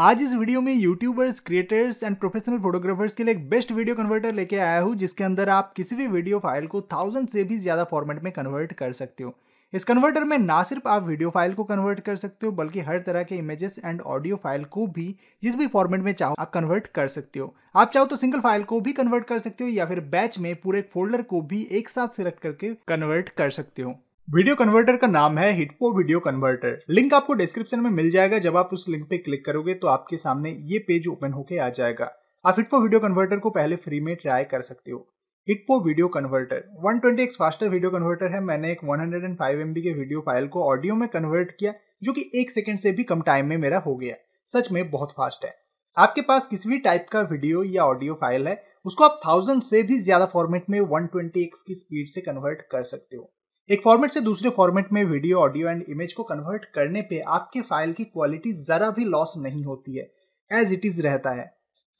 आज इस वीडियो में youtubers creators and professional photographers के लिए एक बेस्ट वीडियो कन्वर्टर लेके आया हूँ जिसके अंदर आप किसी भी वीडियो फाइल को थाउजेंड से भी ज़्यादा फॉर्मेट में कन्वर्ट कर सकते हो इस कन्वर्टर में ना सिर्फ आप वीडियो फाइल को कन्वर्ट कर सकते हो बल्कि हर तरह के इमेजेस एंड ऑडियो फाइल को भी जिस भी फॉर्मेट में चाहो आप कन्वर्ट कर सकते हो आप चाहो तो सिंगल फाइल को भी कन्वर्ट कर सकते हो या फिर बैच में पूरे फोल्डर को भी एक साथ सेलेक्ट करके कन्वर्ट कर सकते हो वीडियो कन्वर्टर का नाम है हिटपो वीडियो कन्वर्टर लिंक आपको डिस्क्रिप्शन में मिल जाएगा जब आप उस लिंक पे क्लिक करोगे तो आपके सामने ये पेज ओपन होके आ जाएगा आप हिटपो वीडियो कन्वर्टर को पहले फ्री में ट्राई कर सकते हो HitPaw video converter 120x faster video converter है मैंने एक 105 MB के वीडियो फाइल को ऑडियो में कन्वर्ट किया जो कि एक सेकेंड से भी कम टाइम में मेरा हो गया सच में बहुत फास्ट है आपके पास किसी भी टाइप का वीडियो या ऑडियो फाइल है उसको आप थाउजेंड से भी ज्यादा फॉर्मेट में 120x की स्पीड से कन्वर्ट कर सकते हो एक फॉर्मेट से दूसरे फॉर्मेट में वीडियो ऑडियो एंड इमेज को कन्वर्ट करने पे आपके फाइल की क्वालिटी ज़रा भी लॉस नहीं होती है एज इट इज़ रहता है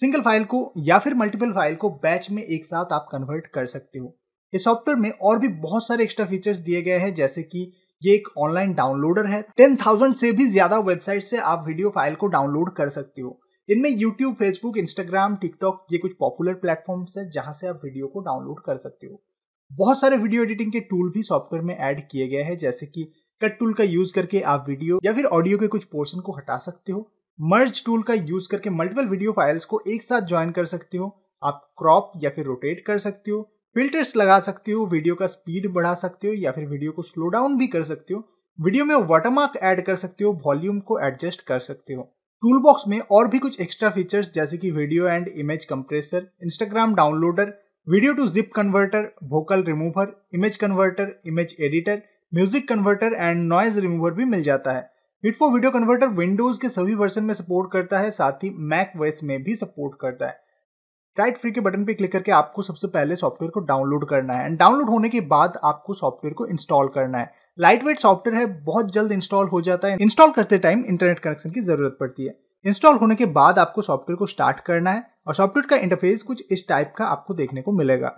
सिंगल फाइल को या फिर मल्टीपल फाइल को बैच में एक साथ आप कन्वर्ट कर सकते हो इस सॉफ्टवेयर में और भी बहुत सारे एक्स्ट्रा फीचर्स दिए गए हैं जैसे कि ये एक ऑनलाइन डाउनलोडर है टेन थाउजेंड से भी ज्यादा वेबसाइट से आप वीडियो फाइल को डाउनलोड कर सकते हो इनमें यूट्यूब फेसबुक इंस्टाग्राम टिकटॉक ये कुछ पॉपुलर प्लेटफॉर्म्स हैं जहां से आप वीडियो को डाउनलोड कर सकते हो बहुत सारे वीडियो एडिटिंग के टूल भी सॉफ्टवेयर में ऐड किए गए हैं जैसे कि कट टूल का यूज करके आप वीडियो या फिर ऑडियो के कुछ पोर्शन को हटा सकते हो मर्ज टूल का यूज करके मल्टीपल वीडियो फाइल्स को एक साथ ज्वाइन कर सकते हो आप क्रॉप या फिर रोटेट कर सकते हो फिल्टर्स लगा सकते हो वीडियो का स्पीड बढ़ा सकते हो या फिर वीडियो को स्लो डाउन भी कर सकते हो वीडियो में वाटरमार्क ऐड कर सकते हो वॉल्यूम को एडजस्ट कर सकते हो टूल बॉक्स में और भी कुछ एक्स्ट्रा फीचर्स जैसे कि video and image compressor Instagram downloader video to zip converter vocal remover image converter image editor music converter and noise remover भी मिल जाता है हिटफो वीडियो कन्वर्टर विंडोज के सभी वर्जन में सपोर्ट करता है साथ ही मैक वेस में भी सपोर्ट करता है राइट फ्री के बटन पे क्लिक करके आपको सबसे पहले सॉफ्टवेयर को डाउनलोड करना है एंड डाउनलोड होने के बाद आपको सॉफ्टवेयर को इंस्टॉल करना है लाइट वेट सॉफ्टवेयर है बहुत जल्द इंस्टॉल हो जाता है इंस्टॉल करते टाइम इंटरनेट कनेक्शन की जरूरत पड़ती है इंस्टॉल होने के बाद आपको सॉफ्टवेयर को स्टार्ट करना है और सॉफ्टवेयर का इंटरफेस कुछ इस टाइप का आपको देखने को मिलेगा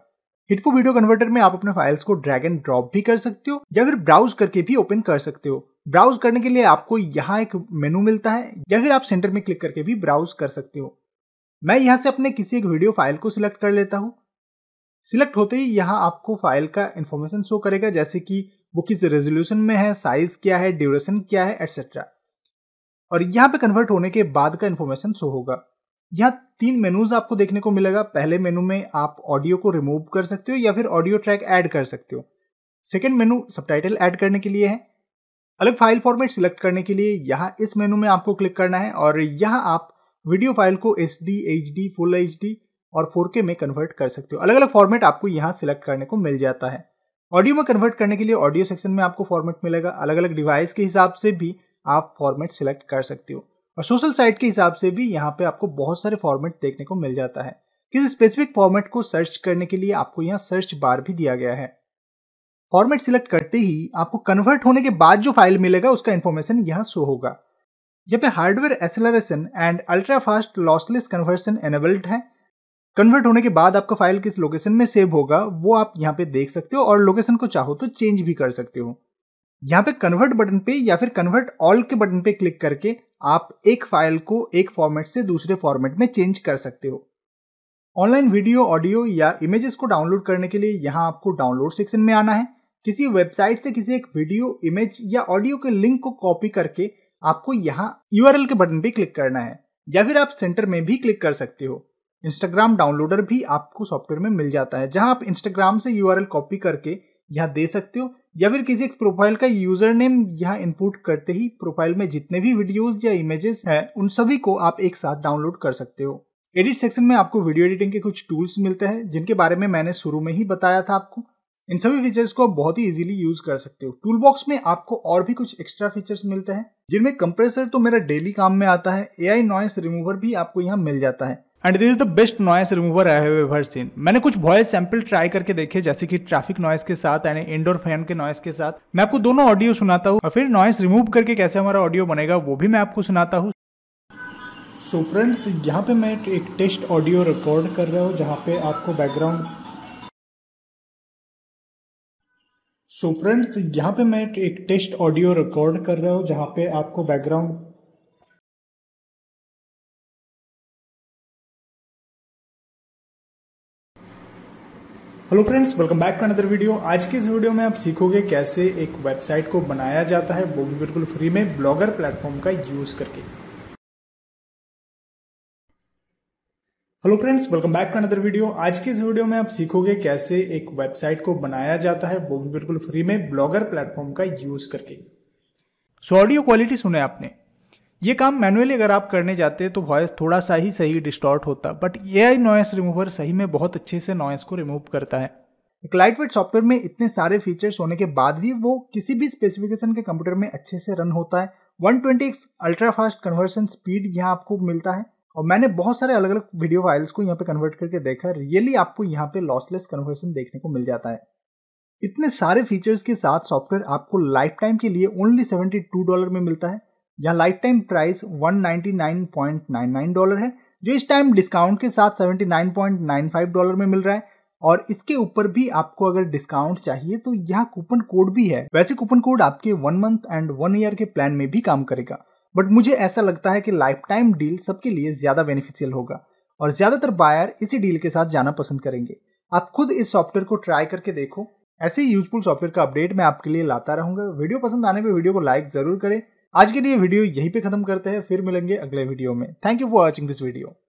हिटफो वीडियो कन्वर्टर में आप अपने फाइल्स को ड्रैग एंड ड्रॉप भी कर सकते हो या फिर ब्राउज करके भी ओपन कर सकते हो ब्राउज करने के लिए आपको यहाँ एक मेनू मिलता है या फिर आप सेंटर में क्लिक करके भी ब्राउज कर सकते हो मैं यहाँ से अपने किसी एक वीडियो फाइल को सिलेक्ट कर लेता हूँ सिलेक्ट होते ही यहाँ आपको फाइल का इन्फॉर्मेशन शो करेगा जैसे कि वो किस रेजोल्यूशन में है साइज क्या है ड्यूरेशन क्या है एटसेट्रा और यहाँ पे कन्वर्ट होने के बाद का इन्फॉर्मेशन शो होगा यहाँ तीन मेनूज आपको देखने को मिलेगा पहले मेनू में आप ऑडियो को रिमूव कर सकते हो या फिर ऑडियो ट्रैक ऐड कर सकते हो सेकेंड मेनू सब ऐड करने के लिए है अलग फाइल फॉर्मेट सिलेक्ट करने के लिए यहाँ इस मेनू में आपको क्लिक करना है और यहाँ आप वीडियो फाइल को H D H D full H D और फोर के में कन्वर्ट कर सकते हो अलग अलग फॉर्मेट आपको यहाँ सिलेक्ट करने को मिल जाता है ऑडियो में कन्वर्ट करने के लिए ऑडियो सेक्शन में आपको फॉर्मेट मिलेगा अलग अलग डिवाइस के हिसाब से भी आप फॉर्मेट सिलेक्ट कर सकते हो और सोशल साइट के हिसाब से भी यहाँ पे आपको बहुत सारे फॉर्मेट देखने को मिल जाता है किसी स्पेसिफिक फॉर्मेट को सर्च करने के लिए आपको यहाँ सर्च बार भी दिया गया है फॉर्मेट सिलेक्ट करते ही आपको कन्वर्ट होने के बाद जो फाइल मिलेगा उसका इन्फॉर्मेशन यहाँ शो होगा जब पे hardware acceleration and ultra fast lossless conversion enabled है कन्वर्ट होने के बाद आपका फाइल किस लोकेशन में सेव होगा वो आप यहाँ पे देख सकते हो और लोकेशन को चाहो तो चेंज भी कर सकते हो यहाँ पे कन्वर्ट बटन पे या फिर कन्वर्ट ऑल के बटन पे क्लिक करके आप एक फाइल को एक फॉर्मेट से दूसरे फॉर्मेट में चेंज कर सकते हो ऑनलाइन वीडियो ऑडियो या इमेजेस को डाउनलोड करने के लिए यहाँ आपको डाउनलोड सेक्शन में आना है किसी वेबसाइट से किसी एक वीडियो इमेज या ऑडियो के लिंक को कॉपी करके आपको यहाँ यू के बटन पे क्लिक करना है या फिर आप सेंटर में भी क्लिक कर सकते हो इंस्टाग्राम डाउनलोडर भी आपको सॉफ्टवेयर में मिल जाता है जहां आप इंस्टाग्राम से यू कॉपी करके यहाँ दे सकते हो या फिर किसी एक प्रोफाइल का यूजर नेम यहाँ इनपुट करते ही प्रोफाइल में जितने भी वीडियोस या इमेजेस हैं उन सभी को आप एक साथ डाउनलोड कर सकते हो एडिट सेक्शन में आपको वीडियो एडिटिंग के कुछ टूल्स मिलते हैं जिनके बारे में मैंने शुरू में ही बताया था आपको इन सभी फीचर्स को आप बहुत ही इजीली यूज कर सकते हो टूल बॉक्स में आपको और भी कुछ एक्स्ट्रा फीचर्स मिलते हैं जिनमें कंप्रेसर तो मेरा डेली काम में आता है एआई नॉइस रिमूवर भी आपको यहाँ मिल जाता है and this is the best noise remover I have ever seen मैंने कुछ वॉइस सैंपल ट्राई करके देखे जैसे कि ट्रैफिक नॉइस के साथ एंड इंडोर फैन के नॉइस के साथ मैं आपको दोनों ऑडियो सुनाता हूँ और फिर नॉइस रिमूव करके कैसे हमारा ऑडियो बनेगा वो भी मैं आपको सुनाता हूँ सो फ्रेंड्स यहाँ पे मैं एक टेस्ट ऑडियो रिकॉर्ड कर रहा हूँ जहाँ पे आपको बैकग्राउंड सो फ्रेंड्स यहाँ पे मैं एक टेस्ट ऑडियो रिकॉर्ड कर रहा हूँ जहाँ पे आपको background hello friends welcome back to another video आज के इस वीडियो में आप सीखोगे कैसे एक वेबसाइट को बनाया जाता है वो भी बिल्कुल फ्री में ब्लॉगर प्लेटफॉर्म का यूज करके hello friends welcome back to another video आज के इस वीडियो में आप सीखोगे कैसे एक वेबसाइट को बनाया जाता है वो भी बिल्कुल फ्री में ब्लॉगर प्लेटफॉर्म का यूज करके सो ऑडियो क्वालिटी सुने आपने ये काम मैनुअली अगर आप करने जाते तो वॉयस थोड़ा सा ही सही डिस्टॉर्ट होता बट ए नॉइस रिमूवर सही में बहुत अच्छे से नॉइस को रिमूव करता है क्लाइटवेट सॉफ्टवेयर में इतने सारे फीचर्स होने के बाद भी वो किसी भी स्पेसिफिकेशन के कंप्यूटर में अच्छे से रन होता है twenty ultra fast conversion speed यहाँ आपको मिलता है और मैंने बहुत सारे अलग अलग वीडियो फाइल्स को यहाँ पे कन्वर्ट करके देखा रियली आपको यहाँ पे लॉसलेस कन्वर्सन देखने को मिल जाता है इतने सारे फीचर्स के साथ सॉफ्टवेयर आपको लाइफ टाइम के लिए ओनली टू डॉलर में मिलता है जहां लाइफ टाइम प्राइस 199.99 डॉलर है जो इस टाइम डिस्काउंट के साथ 79.95 डॉलर में मिल रहा है और इसके ऊपर भी आपको अगर डिस्काउंट चाहिए तो यहाँ कूपन कोड भी है वैसे कूपन कोड आपके one month and one year के प्लान में भी काम करेगा बट मुझे ऐसा लगता है कि लाइफ टाइम डील सबके लिए ज्यादा बेनिफिशियल होगा और ज्यादातर बायर इसी डील के साथ जाना पसंद करेंगे आप खुद इस सॉफ्टवेयर को ट्राई करके देखो ऐसे ही यूजफुल सॉफ्टवेयर का अपडेट मैं आपके लिए लाता रहूंगा वीडियो पसंद आने पर वीडियो को लाइक जरूर करें आज के लिए वीडियो यहीं पे खत्म करते हैं फिर मिलेंगे अगले वीडियो में thank you for watching this video